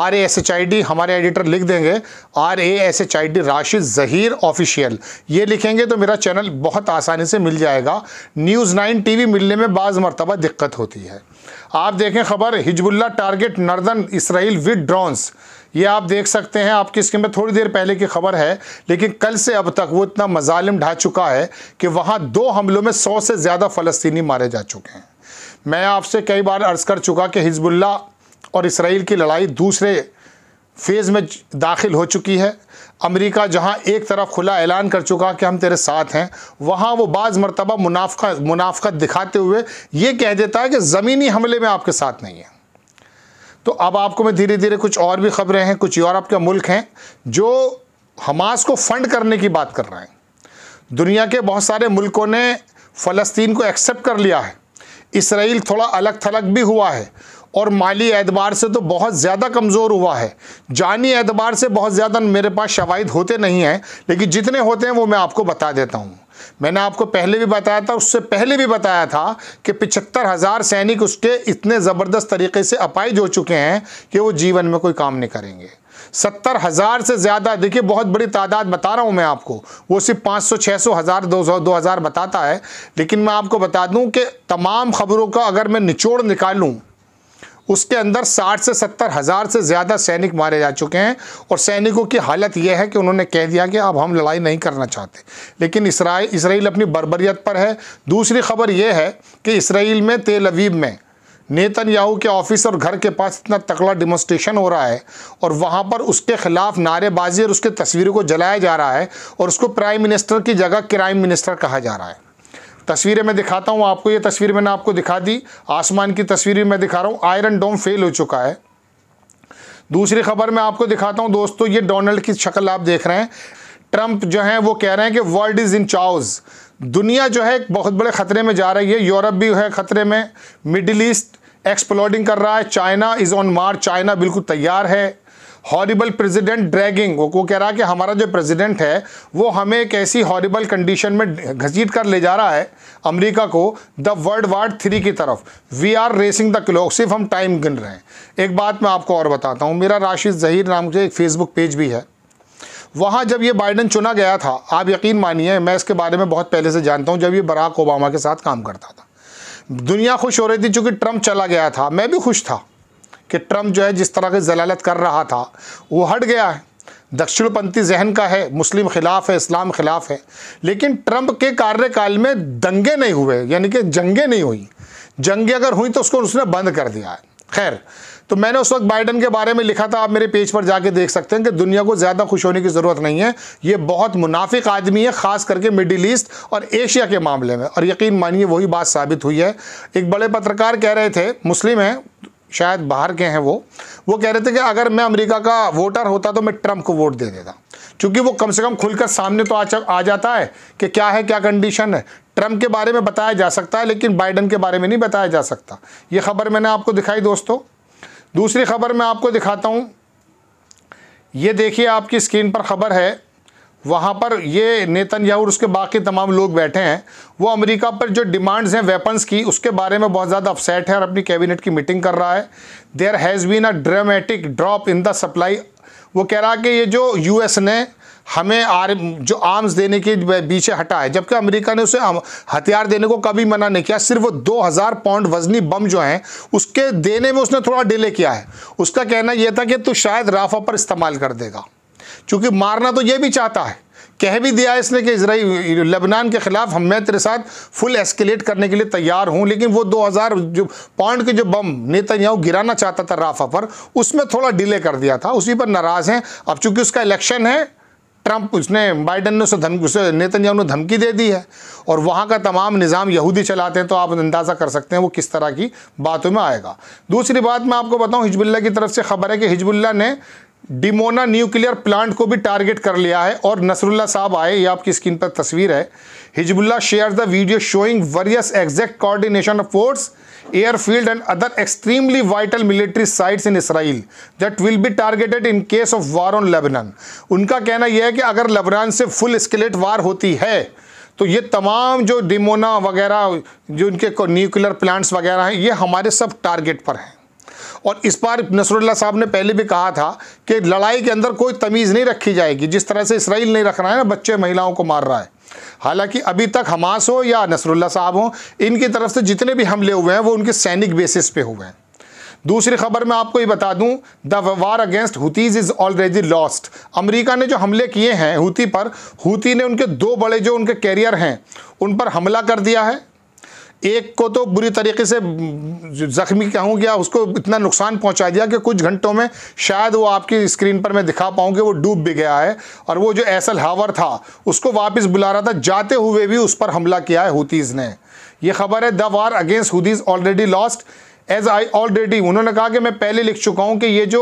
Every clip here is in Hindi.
are A S H I D हमारे एडिटर लिख देंगे R A S H I D Rashid Zaheer official ये लिखेंगे तो मेरा चैनल बहुत आसानी से मिल जाएगा न्यूज़ नाइन टी वी मिलने में बाज़ मरतबा दिक्कत होती है आप देखें खबर Hezbollah target northern Israel with drones ये आप देख सकते हैं आपकी स्क्रीन में थोड़ी देर पहले की खबर है लेकिन कल से अब तक वो इतना मजालिम ढा चुका है कि वहाँ दो हमलों में सौ से ज़्यादा फ़लस्तनी मारे जा चुके हैं मैं आपसे कई बार अर्ज़ कर चुका कि हिजबुल्ला और इसराइल की लड़ाई दूसरे फेज़ में दाखिल हो चुकी है अमेरिका जहां एक तरफ खुला ऐलान कर चुका कि हम तेरे साथ हैं वहां वो बाज़ मरतबा मुनाफा मुनाफ़त दिखाते हुए ये कह देता है कि ज़मीनी हमले में आपके साथ नहीं है तो अब आपको मैं धीरे धीरे कुछ और भी खबरें हैं कुछ यूरोप के मुल्क हैं जो हमास को फंड करने की बात कर रहे हैं दुनिया के बहुत सारे मुल्कों ने फ़लस्तीन को एक्सेप्ट कर लिया है इसराइल थोड़ा अलग थलग भी हुआ है और माली एतबार से तो बहुत ज़्यादा कमज़ोर हुआ है जानी एतबार से बहुत ज़्यादा मेरे पास शवाद होते नहीं हैं लेकिन जितने होते हैं वो मैं आपको बता देता हूँ मैंने आपको पहले भी बताया था उससे पहले भी बताया था कि पिछहत्तर हज़ार सैनिक उसके इतने ज़बरदस्त तरीके से अपाइज हो चुके हैं कि वो जीवन में कोई काम नहीं करेंगे सत्तर हज़ार से ज़्यादा देखिए बहुत बड़ी तादाद बता रहा हूँ मैं आपको वो सिर्फ पाँच सौ छः सौ हज़ार दो सौ दो हज़ार बताता है लेकिन मैं आपको बता दूँ कि तमाम खबरों का अगर मैं निचोड़ निकालूँ उसके अंदर 60 से सत्तर हज़ार से ज़्यादा सैनिक मारे जा चुके हैं और सैनिकों की हालत यह है कि उन्होंने कह दिया कि अब हम लड़ाई नहीं करना चाहते लेकिन इसराइल इसराइल अपनी बर्बरीत पर है दूसरी खबर यह है कि इसराइल में तेल अवीब में नेतन याहू के ऑफिस और घर के पास इतना तगड़ा डिमोस्ट्रेशन हो रहा है और वहाँ पर उसके खिलाफ नारेबाजी और उसके तस्वीरों को जलाया जा रहा है और उसको प्राइम मिनिस्टर की जगह क्राइम मिनिस्टर कहा जा रहा है तस्वीरें मैं दिखाता हूँ आपको ये तस्वीर मैंने आपको दिखा दी आसमान की तस्वीर भी मैं दिखा रहा हूँ आयरन डोम फेल हो चुका है दूसरी खबर मैं आपको दिखाता हूँ दोस्तों ये डोनाल्ड की शक्ल आप देख रहे हैं ट्रंप जो हैं वो कह रहे हैं कि वर्ल्ड इज़ इन चाउज दुनिया जो है बहुत बड़े ख़तरे में जा रही है यूरोप भी है ख़तरे में मिडिल ईस्ट एक्सप्लोडिंग कर रहा है चाइना इज़ ऑन मार चाइना बिल्कुल तैयार है हॉरिबल प्रेसिडेंट ड्रैगिंग वो कह रहा है कि हमारा जो प्रेसिडेंट है वो हमें एक ऐसी हॉरिबल कंडीशन में घसीट कर ले जा रहा है अमेरिका को द वर्ल्ड वार थ्री की तरफ we are racing the clock सिर्फ हम टाइम गिन रहे हैं एक बात मैं आपको और बताता हूँ मेरा राशिद जहीर नाम से एक फेसबुक पेज भी है वहाँ जब ये बाइडन चुना गया था आप यकीन मानिए मैं इसके बारे में बहुत पहले से जानता हूँ जब ये बराक ओबामा के साथ काम करता था दुनिया खुश हो रही थी चूँकि ट्रंप चला गया था मैं भी खुश था कि ट्रंप जो है जिस तरह की जलालत कर रहा था वो हट गया है दक्षिणपंथी जहन का है मुस्लिम खिलाफ है इस्लाम खिलाफ है लेकिन ट्रंप के कार्यकाल में दंगे नहीं हुए यानी कि जंगे नहीं हुई जंगे अगर हुई तो उसको उसने बंद कर दिया है खैर तो मैंने उस वक्त बाइडन के बारे में लिखा था आप मेरे पेज पर जाके देख सकते हैं कि दुनिया को ज़्यादा खुश होने की ज़रूरत नहीं है ये बहुत मुनाफिक आदमी है ख़ास करके मिडिल ईस्ट और एशिया के मामले में और यकीन मानिए वही बात साबित हुई है एक बड़े पत्रकार कह रहे थे मुस्लिम हैं शायद बाहर के हैं वो वो कह रहे थे कि अगर मैं अमेरिका का वोटर होता तो मैं ट्रंप को वोट दे देता क्योंकि वो कम से कम खुलकर सामने तो आ, आ जाता है कि क्या है क्या कंडीशन है ट्रंप के बारे में बताया जा सकता है लेकिन बाइडन के बारे में नहीं बताया जा सकता ये खबर मैंने आपको दिखाई दोस्तों दूसरी खबर मैं आपको दिखाता हूँ ये देखिए आपकी स्क्रीन पर खबर है वहाँ पर ये नेतन और उसके बाकी तमाम लोग बैठे हैं वो अमेरिका पर जो डिमांड्स हैं वेपन्स की उसके बारे में बहुत ज़्यादा अपसेट है और अपनी कैबिनेट की मीटिंग कर रहा है there has been a dramatic drop in the supply वो कह रहा है कि ये जो यूएस ने हमें आर जो आर्म्स देने के पीछे हटा है जबकि अमेरिका ने उसे हथियार देने को कभी मना नहीं किया सिर्फ वो हज़ार पाउंड वजनी बम जो हैं उसके देने में उसने थोड़ा डिले किया है उसका कहना यह था कि तू शायद राफा पर इस्तेमाल कर देगा क्योंकि मारना तो ये भी चाहता है कह भी दिया इसने कि इसराइल लेबनान के ख़िलाफ़ हम मैं तेरे साथ फुल एस्केलेट करने के लिए तैयार हूँ लेकिन वो 2000 जो पॉइंट के जो बम नेतन्याहू गिराना चाहता था राफा पर उसमें थोड़ा डिले कर दिया था उसी पर नाराज़ हैं अब चूंकि उसका इलेक्शन है ट्रंप उसने बाइडन ने उसे धमकी उसे नेतन्याहू ने धमकी दे दी है और वहाँ का तमाम निज़ाम यहूदी चलाते हैं तो आप अंदाज़ा कर सकते हैं वो किस तरह की बातों में आएगा दूसरी बात मैं आपको बताऊँ हिजबुल्ला की तरफ से खबर है कि हिजबुल्ला ने डिमोना न्यूक्लियर प्लांट को भी टारगेट कर लिया है और नसरुल्ला साहब आए ये आपकी स्क्रीन पर तस्वीर है Hezbollah shared the video showing various exact coordination of force airfield and other extremely vital military sites in Israel that will be targeted in case of war on Lebanon उनका कहना यह है कि अगर लेबनान से फुल स्केलेट वार होती है तो ये तमाम जो डिमोना वगैरह जो उनके न्यूक्लियर प्लांट्स वगैरह हैं ये हमारे सब टारगेट पर हैं और इस बार नसरुल्ला साहब ने पहले भी कहा था कि लड़ाई के अंदर कोई तमीज़ नहीं रखी जाएगी जिस तरह से इसराइल नहीं रख रहा है ना बच्चे महिलाओं को मार रहा है हालांकि अभी तक हमास हो या नसरुल्ला साहब हो इनकी तरफ से जितने भी हमले हुए हैं वो उनके सैनिक बेसिस पे हुए हैं दूसरी खबर मैं आपको ये बता दूं the war against Houthis is already lost America ने जो हमले किए हैं हुती पर हुती ने उनके दो बड़े जो उनके कैरियर हैं उन पर हमला कर दिया है एक को तो बुरी तरीके से ज़ख्मी कहूँ या उसको इतना नुकसान पहुँचा दिया कि कुछ घंटों में शायद वो आपकी स्क्रीन पर मैं दिखा पाऊँ कि वो डूब भी गया है और वो जो एसल हावर था उसको वापस बुला रहा था जाते हुए भी उस पर हमला किया है हुतीज़ ने ये खबर है the war against Houthis already lost as I already उन्होंने कहा कि मैं पहले लिख चुका हूं कि ये जो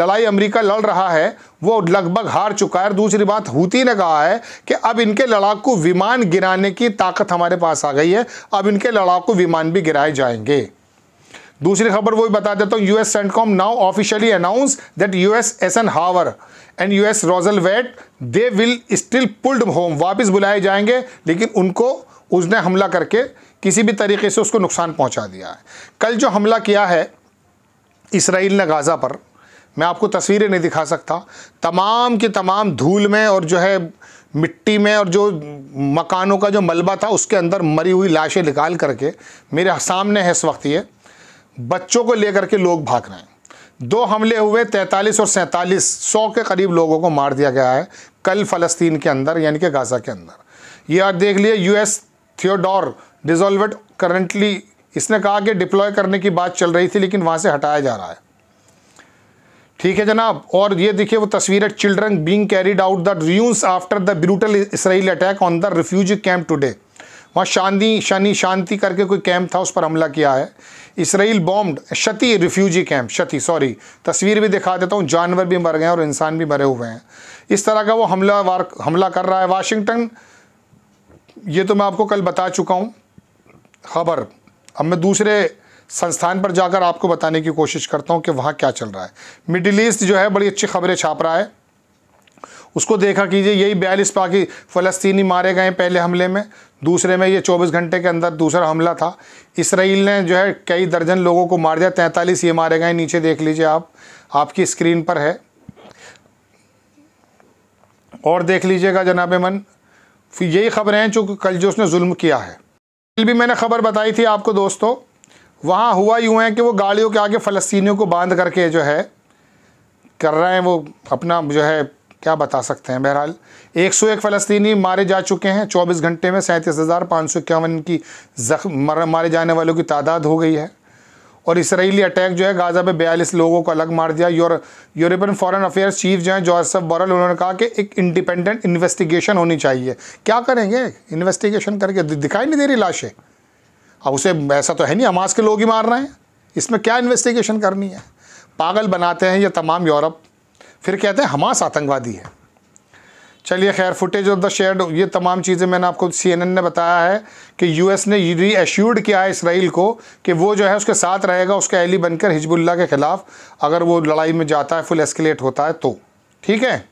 लड़ाई अमेरिका लड़ रहा है वो लगभग हार चुका है और दूसरी बात हूती ने कहा है कि अब इनके लड़ाकू विमान गिराने की ताकत हमारे पास आ गई है अब इनके लड़ाकू विमान भी गिराए जाएंगे दूसरी खबर वो भी बता देता हूँ US CENTCOM now officially announce that US S Eisenhower and US Roosevelt they will still pulled home वापस बुलाए जाएंगे लेकिन उनको उसने हमला करके किसी भी तरीके से उसको नुकसान पहुंचा दिया है कल जो हमला किया है इसराइल ने गाज़ा पर मैं आपको तस्वीरें नहीं दिखा सकता तमाम के तमाम धूल में और जो है मिट्टी में और जो मकानों का जो मलबा था उसके अंदर मरी हुई लाशें निकाल करके मेरे सामने है इस वक्त ये बच्चों को लेकर के लोग भाग रहे हैं दो हमले हुए 43 और सैंतालीस सौ के करीब लोगों को मार दिया गया है कल फ़लस्तीन के अंदर यानी कि गाज़ा के अंदर ये आप देख लिए यूएस थियोडोर डिजोल्वेट करंटली इसने कहा कि डिप्लॉय करने की बात चल रही थी लेकिन वहाँ से हटाया जा रहा है ठीक है जनाब और ये देखिए वो तस्वीर है children being carried out the ruins after the brutal Israel attack on the refugee camp today वहाँ शांति शनि शांति करके कोई कैंप था उस पर हमला किया है इसराइल बॉम्ब क्षति रिफ्यूजी कैंप क्षति सॉरी तस्वीर भी दिखा देता हूँ जानवर भी मर गए हैं और इंसान भी मरे हुए हैं इस तरह का वो हमला वार हमला कर रहा है वाशिंगटन ये तो मैं आपको कल बता चुका हूँ खबर अब मैं दूसरे संस्थान पर जाकर आपको बताने की कोशिश करता हूँ कि वहाँ क्या चल रहा है मिडिल ईस्ट जो है बड़ी अच्छी खबरें छाप रहा है उसको देखा कीजिए यही बयालीस पाकि फ़लस्तीनी मारे गए पहले हमले में दूसरे में ये 24 घंटे के अंदर दूसरा हमला था इसराइल ने जो है कई दर्जन लोगों को मार दिया तैंतालीस ये मारे गए नीचे देख लीजिए आप आपकी स्क्रीन पर है और देख लीजिएगा जनाब मन फिर यही खबरें हैं चूँकि कल जो उसने जुल्म किया है कल भी मैंने खबर बताई थी आपको दोस्तों वहाँ हुआ यूँ है कि वो गाड़ियों के आगे फ़लस्तियों को बांध करके जो है कर रहे हैं वो अपना जो है क्या बता सकते हैं बहरहाल 101 फ़लस्तनी मारे जा चुके हैं 24 घंटे में सैंतीस हज़ार पाँच सौ इक्यावन की जख्म मारे जाने वालों की तादाद हो गई है और इसराइली अटैक जो है गाज़ा पे बयालीस लोगों को अलग मार दिया यूर यूरोपियन फॉरेन अफेयर्स चीफ जो हैं जॉर्सफ बोरल उन्होंने कहा कि एक इंडिपेंडेंट इन्वेस्टिगेशन होनी चाहिए क्या करेंगे इन्वेस्टिगेशन करके दिखाई नहीं दे रही लाशें अब उसे ऐसा तो है नहीं हमास के लोग ही मार रहे हैं इसमें क्या इन्वेस्टिगेशन करनी है पागल बनाते हैं ये तमाम यूरोप फिर कहते हैं हमास आतंकवादी है चलिए खैर फुटेज ऑफ द शेड ये तमाम चीज़ें मैंने आपको सीएनएन ने बताया है कि यूएस ने री एश्योर्ड किया है इसराइल को कि वो जो है उसके साथ रहेगा उसके एली बनकर हिजबुल्ला के ख़िलाफ़ अगर वो लड़ाई में जाता है फुल एस्केलेट होता है तो ठीक है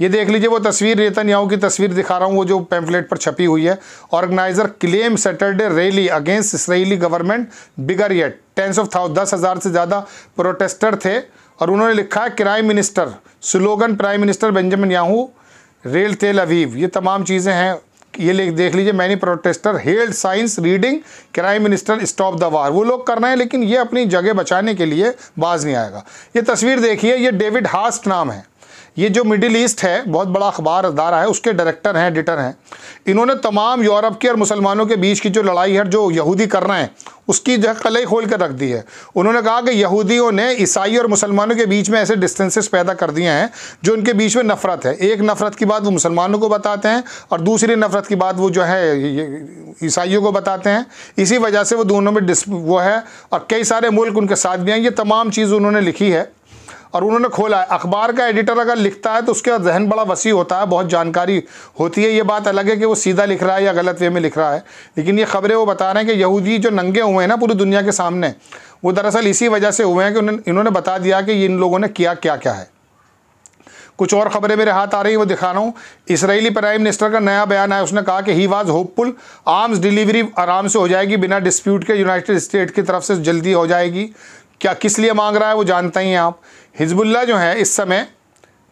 ये देख लीजिए वो तस्वीर रेतन याओ की तस्वीर दिखा रहा हूँ वो जो पैम्फलेट पर छपी हुई है organiser claim Saturday rally against Israeli government bigger yet tens of थाउ दस हज़ार से ज़्यादा प्रोटेस्टर थे और उन्होंने लिखा है crime minister slogan prime minister Benjamin Yahu rail Tel Aviv ये तमाम चीज़ें हैं ये ले देख लीजिए many protester held signs reading crime minister stop the war वो लोग कर रहे हैं लेकिन ये अपनी जगह बचाने के लिए बाज नहीं आएगा ये तस्वीर देखिए ये डेविड हास्ट नाम है ये जो मिडिल ईस्ट है बहुत बड़ा अखबार अदारा है उसके डायरेक्टर हैं एडिटर हैं इन्होंने तमाम यूरोप के और मुसलमानों के बीच की जो लड़ाई है जो यहूदी कर रहे हैं उसकी जो है कलई खोल कर रख दी है उन्होंने कहा कि यहूदियों ने ईसाई और मुसलमानों के बीच में ऐसे डिस्टेंसेस पैदा कर दिए हैं जो उनके बीच में नफ़रत है एक नफ़रत की बात वो मुसलमानों को बताते हैं और दूसरी नफ़रत की बात वो जो है ईसाइयों को बताते हैं इसी वजह से वो दोनों में डिस वो है और कई सारे मुल्क उनके साथ भी हैं ये तमाम चीज़ उन्होंने लिखी है और उन्होंने खोला है अखबार का एडिटर अगर लिखता है तो उसका जहन बड़ा वसी होता है बहुत जानकारी होती है ये बात अलग है कि वो सीधा लिख रहा है या गलत वे में लिख रहा है लेकिन ये खबरें वो बता रहे हैं कि यहूदी जो नंगे हुए हैं ना पूरी दुनिया के सामने वो दरअसल इसी वजह से हुए हैं कि उन्होंने इन्होंने बता दिया कि इन लोगों ने किया क्या क्या है कुछ और खबरें मेरे हाथ आ रही हैं वो दिखा रहा हूँ इसराइली प्राइम मिनिस्टर का नया बयान आया उसने कहा कि he was hopeful arms delivery आराम से हो जाएगी बिना डिस्प्यूट के यूनाइटेड स्टेट की तरफ से जल्दी हो जाएगी क्या किस लिए मांग रहा है वो जानते ही हैं आप हिजबुल्ला जो है इस समय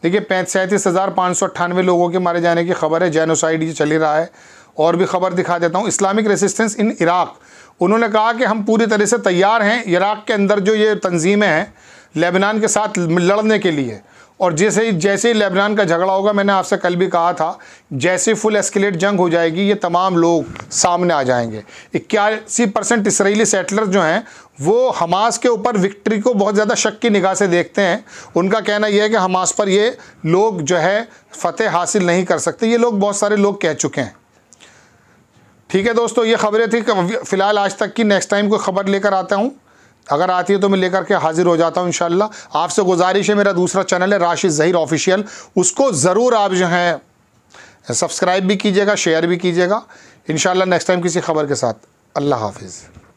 देखिए सैंतीस हज़ार पाँच सौ अट्ठानवे लोगों के मारे जाने की खबर है जैनोसाइड ये चल ही रहा है और भी खबर दिखा देता हूँ इस्लामिक रेसिस्टेंस इन इराक़ उन्होंने कहा कि हम पूरी तरह से तैयार हैं इराक़ के अंदर जो ये तंजीमें हैं लेबनान के साथ लड़ने के लिए और जैसे ही जैसे ही लेबनान का झगड़ा होगा मैंने आपसे कल भी कहा था जैसे फुल एस्केलेट जंग हो जाएगी ये तमाम लोग सामने आ जाएंगे इक्यासी परसेंट इसराइली सेटलर जो हैं वो हमास के ऊपर विक्ट्री को बहुत ज़्यादा शक की निगाह से देखते हैं उनका कहना यह है कि हमास पर ये लोग जो है फ़तेह हासिल नहीं कर सकते ये लोग बहुत सारे लोग कह चुके हैं ठीक है दोस्तों ये खबरें थी फ़िलहाल आज तक की नेक्स्ट टाइम कोई ख़बर लेकर आता हूँ अगर आती है तो मैं लेकर के हाजिर हो जाता हूँ इन आपसे गुजारिश है मेरा दूसरा चैनल है राशिद ज़हीर ऑफिशियल उसको ज़रूर आप जो है सब्सक्राइब भी कीजिएगा शेयर भी कीजिएगा इन नेक्स्ट टाइम किसी खबर के साथ अल्लाह हाफिज़